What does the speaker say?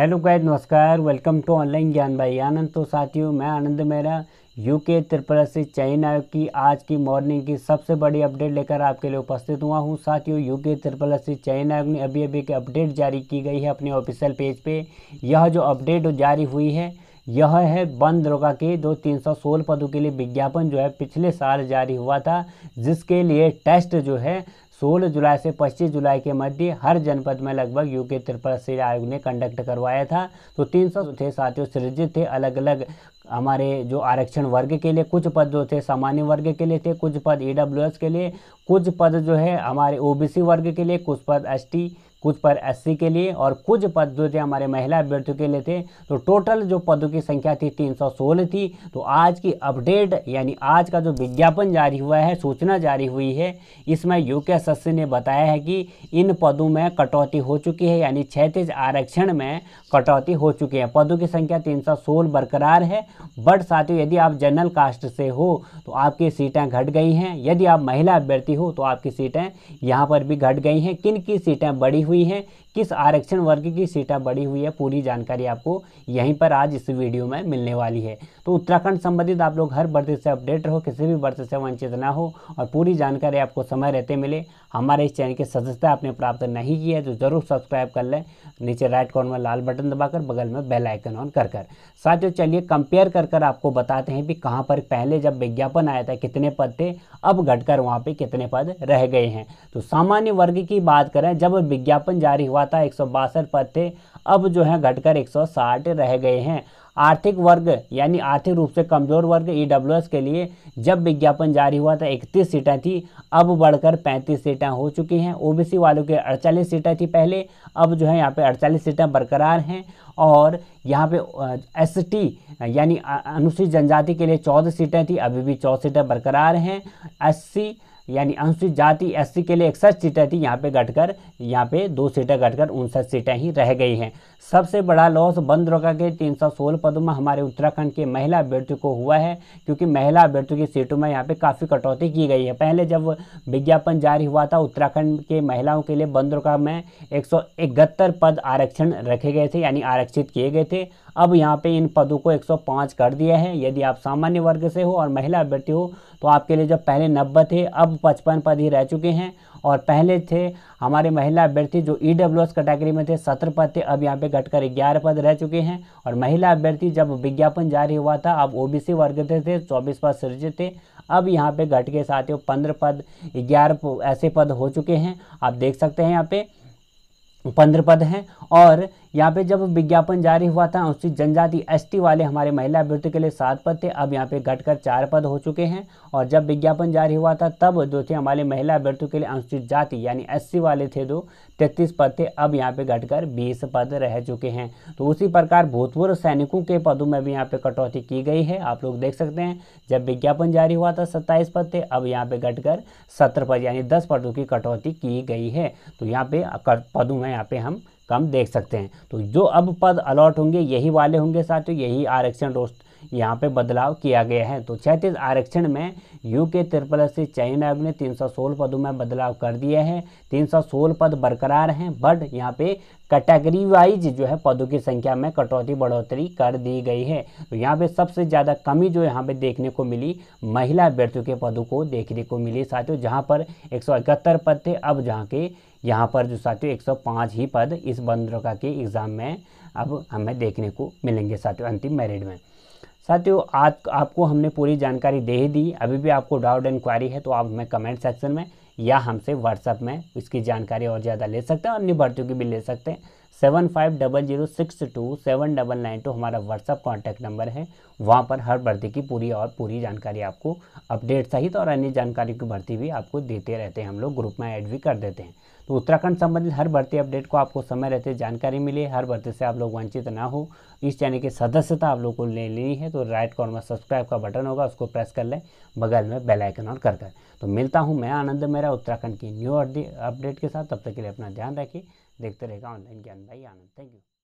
hello guys नमस्कार welcome to online Gyan भाई आनंद तो साथियों मैं आनंद मेरा यूके त्रिपुरा से चाइना की आज की मॉर्निंग की सबसे बड़ी अपडेट लेकर आपके लिए उपस्थित हुआ हूँ साथियों यूके त्रिपुरा से चाइना आयोग ने अभी अभी एक अपडेट जारी की गई है अपने ऑफिशियल पेज पे यह जो अपडेट जारी हुई है यह है बंद रोका के दो तीन सौ सोलह पदों के लिए विज्ञापन जो है पिछले साल जारी हुआ था जिसके लिए टेस्ट जो है 16 जुलाई से 25 जुलाई के मध्य हर जनपद में लगभग यूके त्रिपल श्री आयोग ने कंडक्ट करवाया था तो तीन सौ थे साथियों सृजित थे अलग अलग हमारे जो आरक्षण वर्ग के लिए कुछ पद जो थे सामान्य वर्ग के लिए थे कुछ पद ई के लिए कुछ पद जो है हमारे ओ वर्ग के लिए कुछ पद एस कुछ पर एस के लिए और कुछ पद जो थे हमारे महिला अभ्यर्थियों के लिए थे तो टोटल जो पदों की संख्या थी 316 थी तो आज की अपडेट यानी आज का जो विज्ञापन जारी हुआ है सूचना जारी हुई है इसमें यू के एस ने बताया है कि इन पदों में कटौती हो चुकी है यानी क्षेत्र आरक्षण में कटौती हो चुकी है पदों की संख्या तीन बरकरार है बट साथियों यदि आप जनरल कास्ट से हो तो आपकी सीटें घट गई हैं यदि आप महिला अभ्यर्थी हो तो आपकी सीटें यहाँ पर भी घट गई हैं किन की सीटें बढ़ी हुई है किस आरक्षण वर्ग की सीटें बढ़ी हुई है पूरी जानकारी आपको यहीं पर आज इस वीडियो में मिलने वाली है तो उत्तराखंड संबंधित आप लोग हर भर्ती से अपडेट रहो किसी भी भर्ती से वंचित ना हो और पूरी जानकारी आपको समय रहते मिले हमारे इस चैनल की सदस्यता आपने प्राप्त नहीं की है तो ज़रूर सब्सक्राइब कर लें नीचे राइट कॉर्नर में लाल बटन दबाकर बगल में बेल आइकन ऑन कर कर साथियों चलिए कंपेयर कर कर आपको बताते हैं कि कहाँ पर पहले जब विज्ञापन आया था कितने पद थे अब घटकर वहाँ पर कितने पद रह गए हैं तो सामान्य वर्ग की बात करें जब विज्ञापन जारी हुआ था एक पद थे अब जो है घटकर एक रह गए हैं आर्थिक वर्ग यानी आर्थिक रूप से कमजोर वर्ग ई e के लिए जब विज्ञापन जारी हुआ था इकतीस सीटें थी अब बढ़कर पैंतीस सीटें हो चुकी हैं ओबीसी वालों के अड़चालीस सीटें थी पहले अब जो है यहाँ पे अड़चालीस सीटें बरकरार हैं और यहाँ पे एस यानी अनुसूचित जनजाति के लिए चौदह सीटें थी अभी भी चौदह सीटें बरकरार हैं एस यानी अनुसूचित जाति एस के लिए इकसठ सीटें थी यहाँ पे घटकर यहाँ पे दो सीटें घटकर उनसठ सीटें ही रह गई हैं सबसे बड़ा लॉस बंदरोगा के तीन सौ सोलह पदों में हमारे उत्तराखंड के महिला अभ्यर्थियों को हुआ है क्योंकि महिला अभ्यर्थियों की सीटों में यहाँ पे काफ़ी कटौती की गई है पहले जब विज्ञापन जारी हुआ था उत्तराखंड के महिलाओं के लिए बंदरोगा में एक पद आरक्षण रखे गए थे यानी आरक्षित किए गए थे अब यहाँ पे इन पदों को 105 कर दिया है यदि आप सामान्य वर्ग से हो और महिला अभ्यर्थी हो तो आपके लिए जब पहले नब्बे थे अब पचपन पद ही रह चुके हैं और पहले थे हमारे महिला अभ्यर्थी जो ई e कैटेगरी में थे सत्रह पद थे अब यहाँ पे घटकर ग्यारह पद रह चुके हैं और महिला अभ्यर्थी जब विज्ञापन जारी हुआ था अब ओ वर्ग से थे चौबीस पद सृजित थे अब यहाँ पे घट के साथियों पंद्रह पद ग्यारह ऐसे पद हो चुके हैं आप देख सकते हैं यहाँ पे पंद्रह पद हैं और यहाँ पे जब विज्ञापन जारी हुआ था उसी जनजाति एसटी वाले हमारे महिला अभ्यर्थी के लिए सात पद थे अब यहाँ पे घटकर चार पद हो चुके हैं और जब विज्ञापन जारी हुआ था तब जो थे हमारे महिला अभ्यर्थियों के लिए अनुसूचित जाति यानी एससी वाले थे दो तैतीस पद थे अब यहाँ पे घटकर बीस पद रह चुके हैं तो उसी प्रकार भूतपूर्व सैनिकों के पदों में भी यहाँ पे कटौती की गई है आप लोग देख सकते हैं जब विज्ञापन जारी हुआ था सत्ताईस पद थे अब यहाँ पे घटकर सत्रह पद यानी दस पदों की कटौती की गई है तो यहाँ पे पदों में समय यहाँ पे हम कम देख सकते हैं तो जो अब पद अलॉट होंगे यही वाले होंगे साथियों यही आरक्षण रोस्ट यहाँ पे बदलाव किया गया है तो छैतीस आरक्षण में यू के त्रिपल से चयन आयोग ने तीन पदों में बदलाव कर दिया है तीन पद बरकरार हैं बट यहाँ पे कैटेगरी वाइज जो है पदों की संख्या में कटौती बढ़ोतरी कर दी गई है तो यहाँ पे सबसे ज़्यादा कमी जो यहाँ पे देखने को मिली महिला अभ्यर्थियों के पदों को देखने को मिली साथियों जहाँ पर एक पद थे अब जहाँ के यहाँ पर जो साथियों 105 ही पद इस बंदरों के एग्ज़ाम में अब हमें देखने को मिलेंगे साथियों अंतिम मेरिट में साथियों आज आपको हमने पूरी जानकारी दे ही दी अभी भी आपको डाउट एंड क्वारी है तो आप हमें कमेंट सेक्शन में या हमसे व्हाट्सएप में इसकी जानकारी और ज़्यादा ले सकते हैं अन्य भर्तियों की भी ले सकते हैं seven five double zero six two seven double nine two हमारा व्हाट्सअप कॉन्टैक्ट नंबर है वहाँ पर हर भर्ती की पूरी और पूरी जानकारी आपको अपडेट सहित और अन्य जानकारी की भर्ती भी आपको देते रहते हैं हम लोग ग्रुप में ऐड भी कर देते हैं तो उत्तराखंड संबंधित हर भर्ती अपडेट को आपको समय रहते जानकारी मिले हर भर्ती से आप लोग वंचित ना हो इस चैनल की सदस्यता आप लोग को ले लेनी है तो राइट कॉर्नर में सब्सक्राइब का बटन होगा उसको प्रेस कर लें बगल में बेलाइकन और कर कर तो मिलता हूँ मैं आनंद मेरा है उत्तराखंड की न्यू अपडेट के साथ तब तक के लिए अपना ध्यान रखिए देखते रहेगा ऑनलाइन ज्ञान भाई आनंद थैंक यू